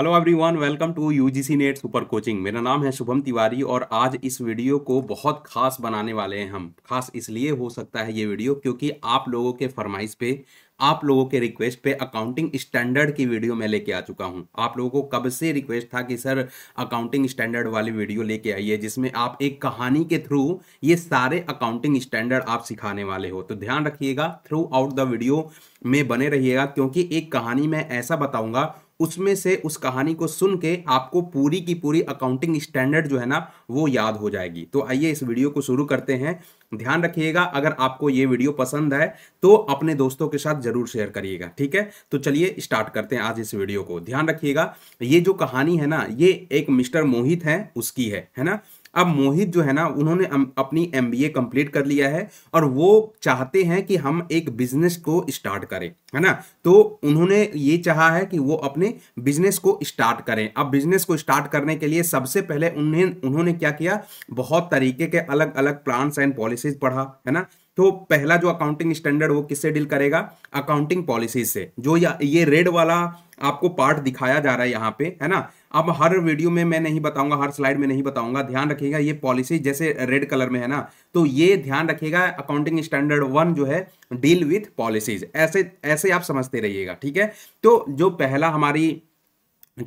hello everyone welcome to UGC NET super coaching मेरा नाम है शुभम तिवारी और आज इस वीडियो को बहुत खास बनाने वाले हैं हम खास इसलिए हो सकता है ये वीडियो क्योंकि आप लोगों के फरमाइश पे आप लोगों के रिक्वेस्ट पे अकाउंटिंग स्टैंडर्ड की वीडियो मैं लेके आ चुका हूँ आप लोगों को कब से रिक्वेस्ट था कि सर अकाउंटिंग स्टैंडर्ड वाली वीडियो लेके आइए जिसमें आप एक कहानी के थ्रू ये सारे अकाउंटिंग स्टैंडर्ड आप सिखाने वाले हो तो ध्यान रखिएगा थ्रू आउट द वीडियो में बने रहिएगा क्योंकि एक कहानी मैं ऐसा बताऊंगा उसमें से उस कहानी को सुन के आपको पूरी की पूरी अकाउंटिंग स्टैंडर्ड जो है ना वो याद हो जाएगी तो आइए इस वीडियो को शुरू करते हैं ध्यान रखिएगा अगर आपको ये वीडियो पसंद है तो अपने दोस्तों के साथ जरूर शेयर करिएगा ठीक है तो चलिए स्टार्ट करते हैं आज इस वीडियो को ध्यान रखिएगा ये जो कहानी है ना ये एक मिस्टर मोहित है उसकी है है ना अब मोहित जो है ना उन्होंने अपनी एम बी ए कंप्लीट कर लिया है और वो चाहते हैं कि हम एक बिजनेस को स्टार्ट करें है ना तो उन्होंने ये चाहा है कि वो अपने बिजनेस को स्टार्ट करें अब बिजनेस को स्टार्ट करने के लिए सबसे पहले उन्हें उन्होंने क्या किया बहुत तरीके के अलग अलग प्लान्स एंड पॉलिसीज पढ़ा है ना तो पहला जो अकाउंटिंग स्टैंडर्ड वो किससे डील करेगा अकाउंटिंग पॉलिसी से जो या, ये रेड वाला आपको पार्ट दिखाया जा रहा है यहाँ पे है ना अब हर वीडियो में मैं नहीं बताऊंगा हर स्लाइड में नहीं बताऊंगा ध्यान रखिएगा ये पॉलिसी जैसे रेड कलर में है ना तो ये ध्यान रखिएगा अकाउंटिंग स्टैंडर्ड वन जो है डील विथ पॉलिसीज ऐसे ऐसे आप समझते रहिएगा ठीक है तो जो पहला हमारी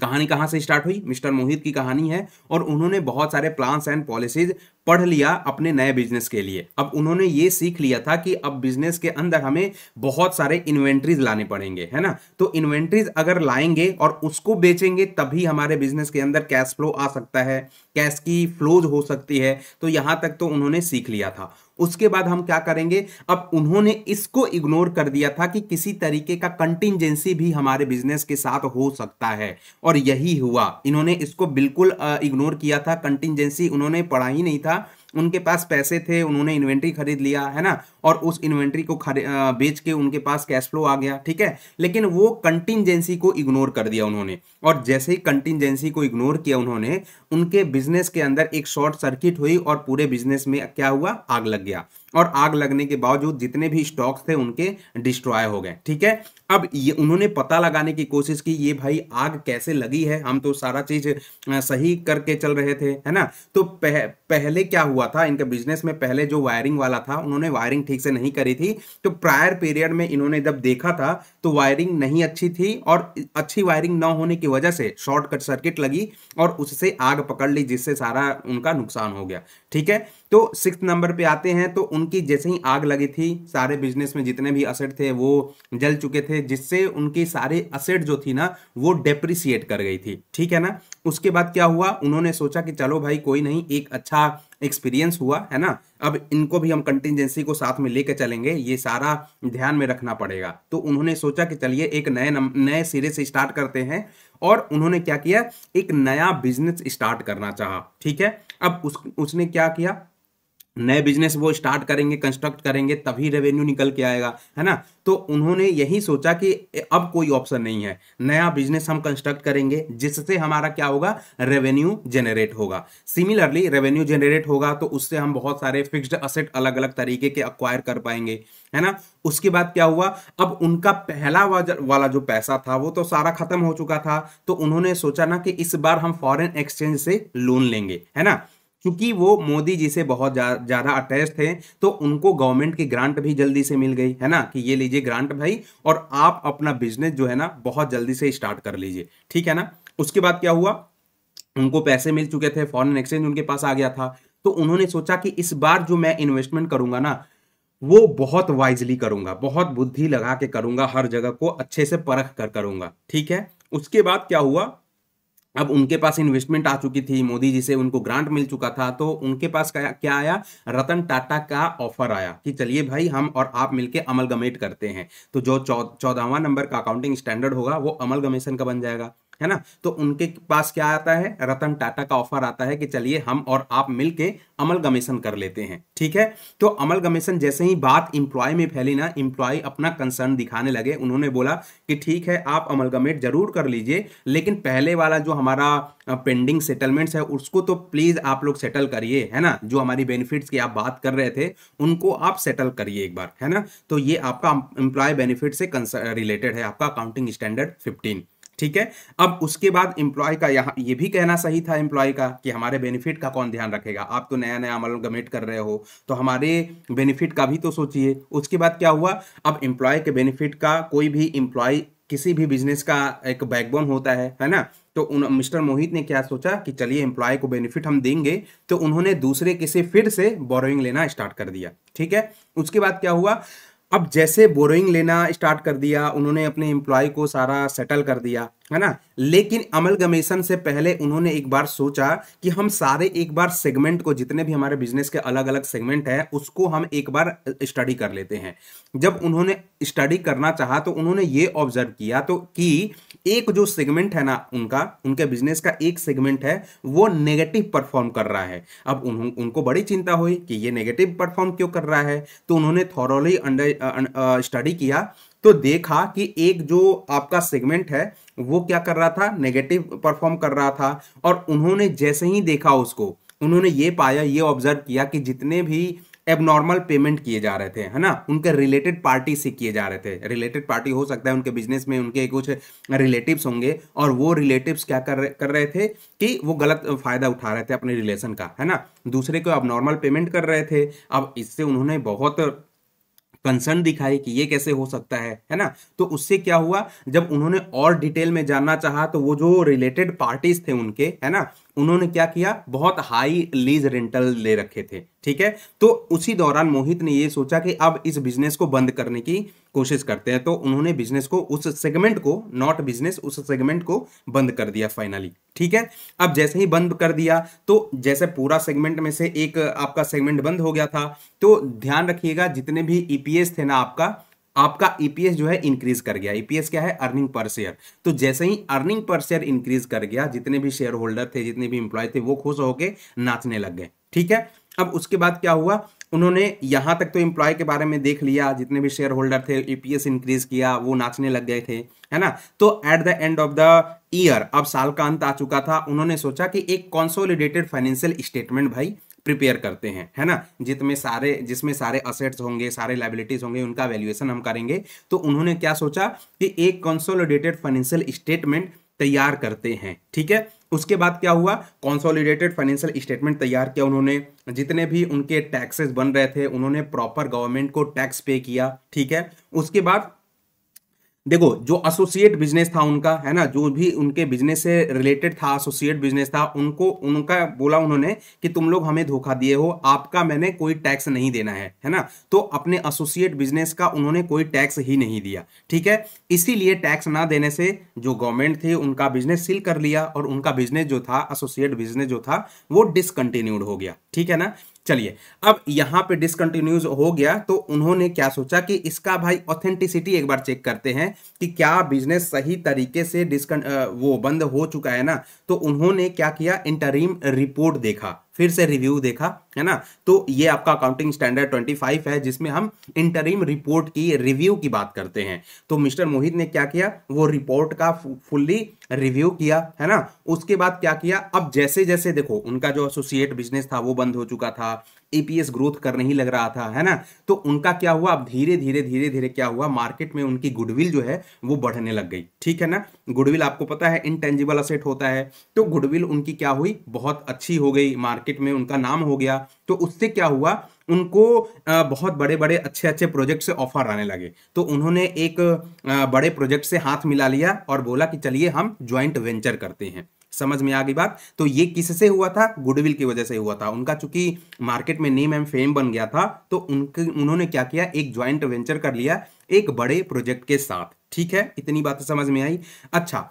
कहानी कहाँ से स्टार्ट हुई मिस्टर मोहित की कहानी है और उन्होंने बहुत सारे प्लान्स एंड पॉलिसीज पढ़ लिया अपने नए बिजनेस के लिए अब उन्होंने ये सीख लिया था कि अब बिजनेस के अंदर हमें बहुत सारे इन्वेंट्रीज लाने पड़ेंगे है ना तो इन्वेंट्रीज अगर लाएंगे और उसको बेचेंगे तभी हमारे बिजनेस के अंदर कैश फ्लो आ सकता है कैश की फ्लोज हो सकती है तो यहां तक तो उन्होंने सीख लिया था उसके बाद हम क्या करेंगे अब उन्होंने इसको इग्नोर कर दिया था कि किसी तरीके का कंटिजेंसी भी हमारे बिजनेस के साथ हो सकता है और यही हुआ इन्होंने इसको बिल्कुल इग्नोर किया था कंटिजेंसी उन्होंने पढ़ा ही नहीं था उनके पास पैसे थे उन्होंने इन्वेंट्री खरीद लिया है ना और उस इन्वेंट्री को खरे बेच के उनके पास कैश फ्लो आ गया ठीक है लेकिन वो कंटिजेंसी को इग्नोर कर दिया उन्होंने और जैसे ही कंटिजेंसी को इग्नोर किया उन्होंने उनके बिजनेस के अंदर एक शॉर्ट सर्किट हुई और पूरे बिजनेस में क्या हुआ आग लग गया और आग लगने के बावजूद जितने भी स्टॉक्स थे उनके डिस्ट्रॉय हो गए ठीक है अब ये उन्होंने पता लगाने की कोशिश की ये भाई आग कैसे लगी है हम तो सारा चीज सही करके चल रहे थे है ना तो पह, पहले क्या हुआ था इनके बिजनेस में पहले जो वायरिंग वाला था उन्होंने वायरिंग ठीक से नहीं करी थी तो प्रायर पीरियड में इन्होंने जब देखा था तो वायरिंग नहीं अच्छी थी और अच्छी वायरिंग न होने की वजह से शॉर्टकट सर्किट लगी और उससे आग पकड़ ली जिससे सारा उनका नुकसान हो गया ठीक है तो सिक्स नंबर पे आते हैं तो उनकी जैसे ही आग लगी थी सारे बिजनेस में जितने भी असेट थे वो जल चुके थे जिससे उनकी सारे असेट जो थी ना वो डेप्रिसिएट कर गई थी ठीक है ना उसके बाद क्या हुआ उन्होंने सोचा कि चलो भाई कोई नहीं एक अच्छा एक्सपीरियंस हुआ है ना अब इनको भी हम कंटिजेंसी को साथ में लेकर चलेंगे ये सारा ध्यान में रखना पड़ेगा तो उन्होंने सोचा कि चलिए एक नए नए सिरे से स्टार्ट करते हैं और उन्होंने क्या किया एक नया बिजनेस स्टार्ट करना चाहा ठीक है अब उस उसने क्या किया नए बिजनेस वो स्टार्ट करेंगे कंस्ट्रक्ट करेंगे तभी रेवेन्यू निकल के आएगा है ना तो उन्होंने यही सोचा कि अब कोई ऑप्शन नहीं है नया बिजनेस हम कंस्ट्रक्ट करेंगे जिससे हमारा क्या होगा रेवेन्यू जनरेट होगा सिमिलरली रेवेन्यू जनरेट होगा तो उससे हम बहुत सारे फिक्स्ड असेट अलग अलग तरीके के अक्वायर कर पाएंगे है ना उसके बाद क्या हुआ अब उनका पहला वाला जो पैसा था वो तो सारा खत्म हो चुका था तो उन्होंने सोचा ना कि इस बार हम फॉरन एक्सचेंज से लोन लेंगे है ना क्योंकि वो मोदी जी से बहुत ज़्यादा अटैच थे तो उनको गवर्नमेंट की ग्रांट भी जल्दी से मिल गई है ना कि ये लीजिए ग्रांट भाई और आप अपना बिजनेस जो है ना बहुत जल्दी से स्टार्ट कर लीजिए ठीक है ना उसके बाद क्या हुआ उनको पैसे मिल चुके थे फॉरन एक्सचेंज उनके पास आ गया था तो उन्होंने सोचा कि इस बार जो मैं इन्वेस्टमेंट करूंगा ना वो बहुत वाइजली करूंगा बहुत बुद्धि लगा के करूंगा हर जगह को अच्छे से परख कर करूंगा ठीक है उसके बाद क्या हुआ अब उनके पास इन्वेस्टमेंट आ चुकी थी मोदी जी से उनको ग्रांट मिल चुका था तो उनके पास क्या क्या आया रतन टाटा का ऑफर आया कि चलिए भाई हम और आप मिलके अमलगमेट करते हैं तो जो चौदहवा नंबर का अकाउंटिंग स्टैंडर्ड होगा वो अमलगमेशन का बन जाएगा है ना तो उनके पास क्या आता है रतन टाटा का ऑफर आता है कि चलिए हम और आप मिलके अमल गमेशन कर लेते हैं ठीक है तो अमल गमेशन जैसे ही बात इंप्लॉय में फैली ना इंप्लॉय अपना कंसर्न दिखाने लगे उन्होंने बोला कि ठीक है आप अमल गमेट जरूर कर लीजिए लेकिन पहले वाला जो हमारा पेंडिंग सेटलमेंट्स है उसको तो प्लीज आप लोग सेटल करिए है ना जो हमारी बेनिफिट्स की आप बात कर रहे थे उनको आप सेटल करिए एक बार है ना तो ये आपका एम्प्लॉय बेनिफिट से रिलेटेड है आपका अकाउंटिंग स्टैंडर्ड फिफ्टीन ठीक है अब उसके बाद इंप्लॉय का यहाँ ये भी कहना सही था इंप्लॉय का कि हमारे बेनिफिट का कौन ध्यान रखेगा आप तो नया नया अमल गमेट कर रहे हो तो हमारे बेनिफिट का भी तो सोचिए उसके बाद क्या हुआ अब इंप्लॉय के बेनिफिट का कोई भी इंप्लॉय किसी भी बिजनेस का एक बैकबोन होता है है ना तो उन मिस्टर मोहित ने क्या सोचा कि चलिए एम्प्लॉय को बेनिफिट हम देंगे तो उन्होंने दूसरे किसी फिर से बोरोइंग लेना स्टार्ट कर दिया ठीक है उसके बाद क्या हुआ अब जैसे बोरोइंग लेना स्टार्ट कर दिया उन्होंने अपने एम्प्लॉय को सारा सेटल कर दिया है ना लेकिन अमलगमेशन से पहले उन्होंने एक बार सोचा कि हम सारे एक बार सेगमेंट को जितने भी हमारे बिजनेस के अलग अलग सेगमेंट है उसको हम एक बार स्टडी कर लेते हैं जब उन्होंने स्टडी करना चाहा तो उन्होंने ये ऑब्जर्व किया तो कि एक जो सेगमेंट है ना उनका उनके बिजनेस का एक सेगमेंट है वो नेगेटिव परफॉर्म कर रहा है अब उन, उनको बड़ी चिंता हुई कि ये नेगेटिव परफॉर्म क्यों कर रहा है तो उन्होंने थॉरली स्टडी किया तो देखा कि एक जो आपका सेगमेंट है वो क्या कर रहा था नेगेटिव परफॉर्म कर रहा था और उन्होंने जैसे ही देखा उसको उन्होंने ये पाया ये ऑब्जर्व किया कि जितने भी एबनॉर्मल पेमेंट किए जा रहे थे है ना उनके रिलेटेड पार्टी से किए जा रहे थे रिलेटेड पार्टी हो सकता है उनके बिजनेस में उनके कुछ रिलेटिव्स होंगे और वो रिलेटिव्स क्या कर रहे कर रहे थे कि वो गलत फ़ायदा उठा रहे थे अपने रिलेशन का है ना दूसरे को अब नॉर्मल पेमेंट कर रहे थे अब इससे उन्होंने बहुत कंसर्न दिखाई कि ये कैसे हो सकता है है ना तो उससे क्या हुआ जब उन्होंने और डिटेल में जानना चाहा तो वो जो रिलेटेड पार्टीज थे उनके है ना उन्होंने क्या किया बहुत हाई लीज रेंटल ले रखे थे ठीक है तो उसी दौरान मोहित ने ये सोचा कि अब इस बिजनेस को बंद करने की कोशिश करते हैं तो उन्होंने बिजनेस को उस सेगमेंट को नॉट बिजनेस उस सेगमेंट को बंद कर दिया फाइनली ठीक है अब जैसे ही बंद कर दिया तो जैसे पूरा सेगमेंट में से एक आपका सेगमेंट बंद हो गया था तो ध्यान रखिएगा जितने भी ईपीएस e थे ना आपका आपका ईपीएस e जो है इंक्रीज कर गया ईपीएस e क्या है अर्निंग पर शेयर तो जैसे ही अर्निंग पर शेयर इंक्रीज कर गया जितने भी शेयर होल्डर थे जितने भी इंप्लॉय थे वो खुश होके नाचने लग गए ठीक है अब उसके बाद क्या हुआ उन्होंने यहां तक तो इंप्लॉय के बारे में देख लिया जितने भी शेयर होल्डर थे ईपीएस e इंक्रीज किया वो नाचने लग गए थे है ना तो at the end of the year अब साल का अंत आ चुका था उन्होंने सोचा कि एक कॉन्सोलिडेटेड फाइनेंशियल स्टेटमेंट भाई प्रिपेयर करते हैं है ना जितने सारे जिसमें सारे असेट्स होंगे सारे लाइबिलिटीज होंगे उनका वैल्यूएशन हम करेंगे तो उन्होंने क्या सोचा कि एक कंसोलिडेटेड फाइनेंशियल स्टेटमेंट तैयार करते हैं ठीक है उसके बाद क्या हुआ कॉन्सोलिडेटेड फाइनेंशियल स्टेटमेंट तैयार किया उन्होंने जितने भी उनके टैक्सेस बन रहे थे उन्होंने प्रॉपर गवर्नमेंट को टैक्स पे किया ठीक है उसके बाद देखो जो एसोसिएट बिजनेस था उनका है ना जो भी उनके बिजनेस से रिलेटेड था एसोसिएट बिजनेस था उनको उनका बोला उन्होंने कि तुम लोग हमें धोखा दिए हो आपका मैंने कोई टैक्स नहीं देना है है ना तो अपने एसोसिएट बिजनेस का उन्होंने कोई टैक्स ही नहीं दिया ठीक है इसीलिए टैक्स ना देने से जो गवर्नमेंट थी उनका बिजनेस सील कर लिया और उनका बिजनेस जो था एसोसिएट बिजनेस जो था वो डिसकंटिन्यूड हो गया ठीक है ना चलिए अब यहाँ पे डिसकंटिन्यूज हो गया तो उन्होंने क्या सोचा कि इसका भाई ऑथेंटिसिटी एक बार चेक करते हैं कि क्या बिजनेस सही तरीके से डिस्कन वो बंद हो चुका है ना तो उन्होंने क्या किया इंटरिम रिपोर्ट देखा फिर से रिव्यू देखा है ना तो ये आपका अकाउंटिंग स्टैंडर्ड 25 है जिसमें हम इंटरिम रिपोर्ट की रिव्यू की बात करते हैं तो मिस्टर मोहित ने क्या किया वो रिपोर्ट का फुल्ली रिव्यू किया है ना उसके बाद क्या किया अब जैसे जैसे देखो उनका जो एसोसिएट बिजनेस था वो बंद हो चुका था एपीएस ग्रोथ कर नहीं लग रहा था है ना तो उनका क्या हुआ अब धीरे धीरे धीरे धीरे क्या हुआ मार्केट में उनकी गुडविल जो है वो बढ़ने लग गई ठीक है ना गुडविल आपको पता है इनटेंजिबल असेट होता है तो गुडविल उनकी क्या हुई बहुत अच्छी हो गई मार्केट में उनका नाम हो गया तो उससे क्या हुआ उनको बहुत बड़े बड़े अच्छे अच्छे प्रोजेक्ट से ऑफर आने लगे तो उन्होंने एक बड़े प्रोजेक्ट से हाथ मिला लिया और बोला कि चलिए हम ज्वाइंट वेंचर करते हैं समझ में आ गई बात तो ये किससे हुआ था गुडविल की वजह से हुआ था उनका चूंकि मार्केट में नेम एंड फेम बन गया था तो उनके उन्होंने क्या किया एक ज्वाइंट वेंचर कर लिया एक बड़े प्रोजेक्ट के साथ ठीक है इतनी बात समझ में आई अच्छा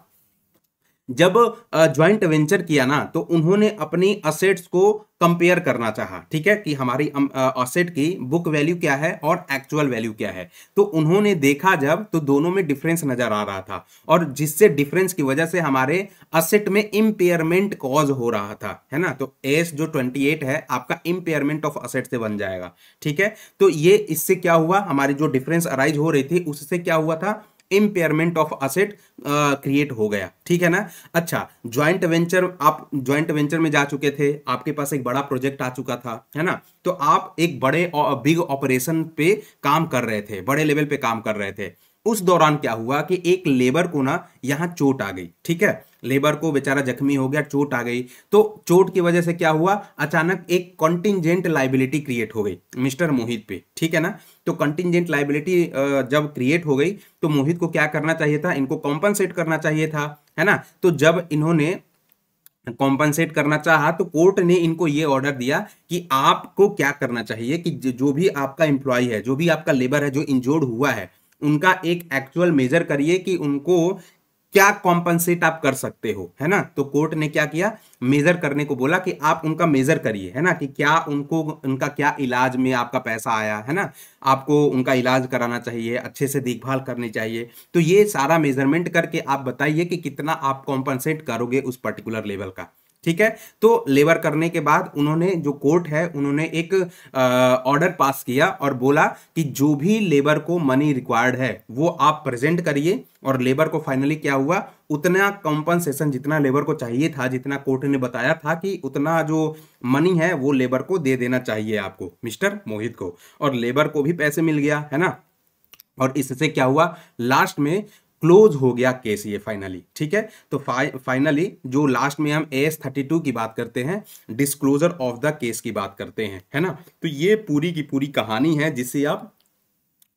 जब ज्वाइंट वेंचर किया ना तो उन्होंने अपनी असेट्स को कंपेयर करना चाहा ठीक है कि हमारी असेट की बुक वैल्यू क्या है और एक्चुअल वैल्यू क्या है तो उन्होंने देखा जब तो दोनों में डिफरेंस नजर आ रहा था और जिससे डिफरेंस की वजह से हमारे असेट में इम्पेयरमेंट कॉज हो रहा था है ना तो एस जो एट है आपका इम्पेयरमेंट ऑफ असेट से बन जाएगा ठीक है तो ये इससे क्या हुआ हमारी जो डिफरेंस अराइज हो रही थी उससे क्या हुआ था इम्पेयरमेंट ऑफ असेट क्रिएट हो गया ठीक है ना अच्छा ज्वाइंट वेंचर आप ज्वाइंट वेंचर में जा चुके थे आपके पास एक बड़ा प्रोजेक्ट आ चुका था है ना तो आप एक बड़े बिग uh, ऑपरेशन पे काम कर रहे थे बड़े लेवल पे काम कर रहे थे उस दौरान क्या हुआ कि एक लेबर को ना यहाँ चोट आ गई ठीक है लेबर को बेचारा जख्मी हो गया चोट आ गई तो चोट की वजह से क्या हुआ अचानक एक कंटिजेंट लाइबिलिटी क्रिएट हो गई मिस्टर मोहित पे ठीक है ना तो कंटिजेंट लाइबिलिटी जब क्रिएट हो गई तो मोहित को क्या करना चाहिए था इनको कॉम्पनसेट करना चाहिए था है ना तो जब इन्होंने कॉम्पनसेट करना चाहा तो कोर्ट ने इनको ये ऑर्डर दिया कि आपको क्या करना चाहिए कि जो भी आपका एम्प्लॉय है जो भी आपका लेबर है जो इंजोर्ड हुआ है उनका एक एक्चुअल मेजर करिए कि उनको क्या कॉम्पनसेट आप कर सकते हो है ना तो कोर्ट ने क्या किया मेजर करने को बोला कि आप उनका मेजर करिए है ना कि क्या उनको उनका क्या इलाज में आपका पैसा आया है ना आपको उनका इलाज कराना चाहिए अच्छे से देखभाल करनी चाहिए तो ये सारा मेजरमेंट करके आप बताइए कि कितना आप कॉम्पनसेट करोगे उस पर्टिकुलर लेवल का ठीक है तो लेबर करने के बाद उन्होंने जो कोर्ट है उन्होंने एक ऑर्डर पास किया और बोला कि जो भी लेबर को मनी रिक्वायर्ड है वो आप प्रेजेंट करिए और लेबर को फाइनली क्या हुआ उतना कॉम्पनसेशन जितना लेबर को चाहिए था जितना कोर्ट ने बताया था कि उतना जो मनी है वो लेबर को दे देना चाहिए आपको मिस्टर मोहित को और लेबर को भी पैसे मिल गया है ना और इससे क्या हुआ लास्ट में क्लोज हो गया केस ये फाइनली ठीक है तो फाइनली जो लास्ट में हम एस थर्टी टू की बात करते हैं डिस्क्लोजर ऑफ द केस की बात करते हैं है ना तो ये पूरी की पूरी कहानी है जिससे आप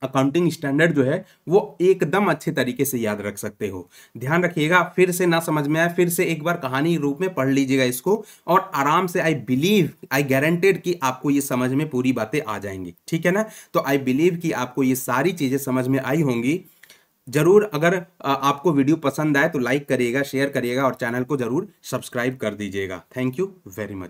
अकाउंटिंग स्टैंडर्ड जो है वो एकदम अच्छे तरीके से याद रख सकते हो ध्यान रखिएगा फिर से ना समझ में आए फिर से एक बार कहानी रूप में पढ़ लीजिएगा इसको और आराम से आई बिलीव आई गारंटेड कि आपको ये समझ में पूरी बातें आ जाएंगी ठीक है ना तो आई बिलीव कि आपको ये सारी चीज़ें समझ में आई होंगी जरूर अगर आपको वीडियो पसंद आए तो लाइक करिएगा शेयर करिएगा और चैनल को जरूर सब्सक्राइब कर दीजिएगा थैंक यू वेरी मच